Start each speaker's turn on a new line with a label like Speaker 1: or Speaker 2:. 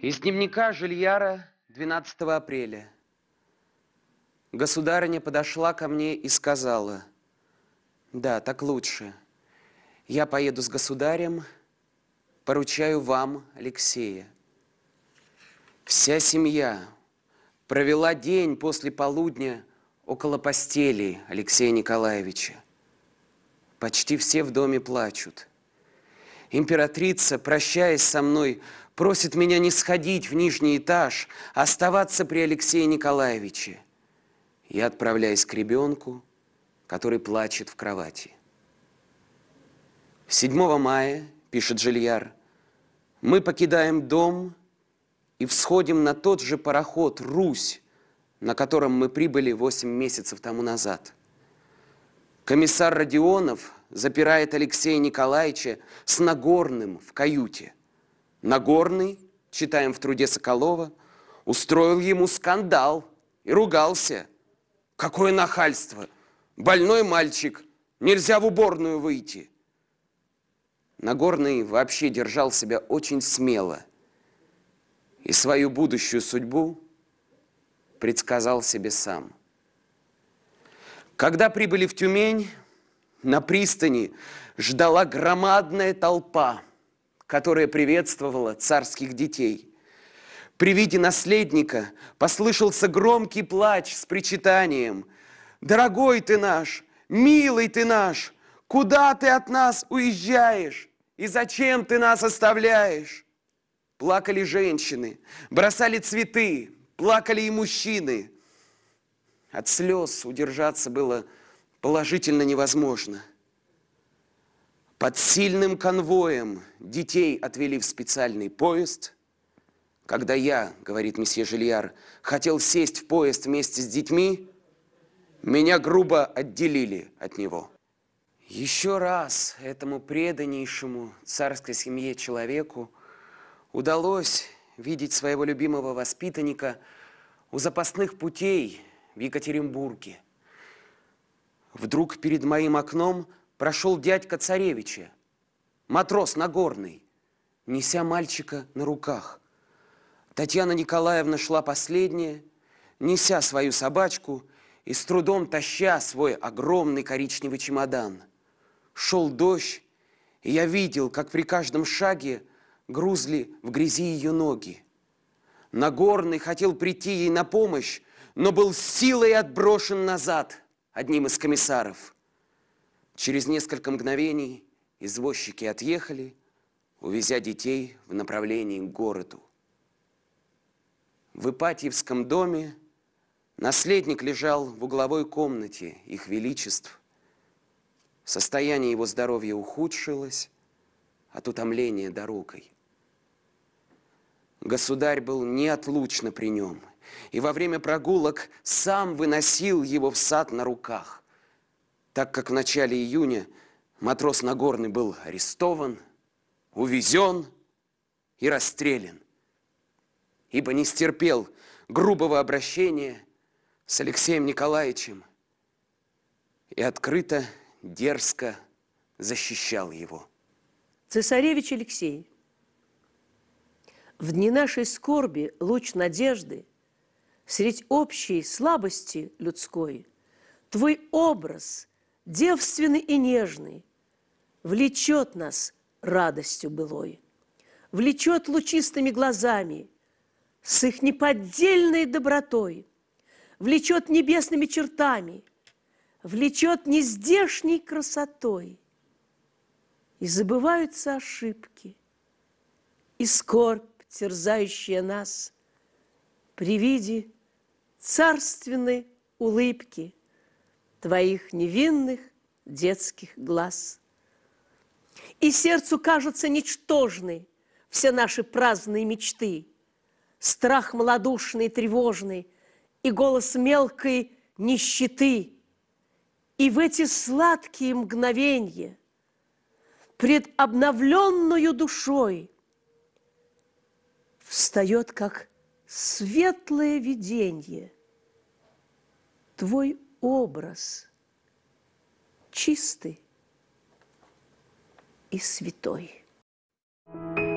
Speaker 1: Из дневника Жильяра 12
Speaker 2: апреля. Государыня подошла ко мне и сказала, «Да, так лучше. Я поеду с государем, поручаю вам Алексея». Вся семья провела день после полудня около постели Алексея Николаевича. Почти все в доме плачут. Императрица, прощаясь со мной, просит меня не сходить в нижний этаж, а оставаться при Алексее Николаевиче. Я отправляюсь к ребенку, который плачет в кровати. 7 мая, пишет Жильяр, мы покидаем дом и всходим на тот же пароход «Русь», на котором мы прибыли 8 месяцев тому назад. Комиссар Родионов запирает Алексея Николаевича с Нагорным в каюте. Нагорный, читаем в труде Соколова, устроил ему скандал и ругался. Какое нахальство! Больной мальчик, нельзя в уборную выйти. Нагорный вообще держал себя очень смело и свою будущую судьбу предсказал себе сам. Когда прибыли в Тюмень, на пристани ждала громадная толпа, которая приветствовала царских детей. При виде наследника послышался громкий плач с причитанием. «Дорогой ты наш! Милый ты наш! Куда ты от нас уезжаешь? И зачем ты нас оставляешь?» Плакали женщины, бросали цветы, плакали и мужчины. От слез удержаться было трудно положительно невозможно. Под сильным конвоем детей отвели в специальный поезд. Когда я, говорит месье Жильяр, хотел сесть в поезд вместе с детьми, меня грубо отделили от него. Еще раз этому преданнейшему царской семье человеку удалось видеть своего любимого воспитанника у запасных путей в Екатеринбурге – Вдруг перед моим окном прошел дядька царевича, матрос Нагорный, неся мальчика на руках. Татьяна Николаевна шла последняя, неся свою собачку и с трудом таща свой огромный коричневый чемодан. Шел дождь, и я видел, как при каждом шаге грузли в грязи ее ноги. Нагорный хотел прийти ей на помощь, но был силой отброшен назад – одним из комиссаров. Через несколько мгновений извозчики отъехали, увезя детей в направлении к городу. В Ипатьевском доме наследник лежал в угловой комнате их величеств. Состояние его здоровья ухудшилось от утомления дорогой. Государь был неотлучно при нем и во время прогулок сам выносил его в сад на руках. Так как в начале июня матрос Нагорный был арестован, увезен и расстрелян, ибо не стерпел грубого обращения с Алексеем Николаевичем и открыто, дерзко защищал его.
Speaker 1: Цесаревич Алексей, в дни нашей скорби луч надежды – средь общей слабости людской, Твой образ, девственный и нежный, Влечет нас радостью былой, Влечет лучистыми глазами, С их неподдельной добротой, Влечет небесными чертами, Влечет нездешней красотой. И забываются ошибки, И скорбь, терзающая нас, При виде царственной улыбки твоих невинных детских глаз. И сердцу кажутся ничтожны все наши праздные мечты, страх малодушный, тревожный и голос мелкой нищеты. И в эти сладкие мгновенья пред обновленную душой встает, как светлое видение, твой образ чистый и святой. thank you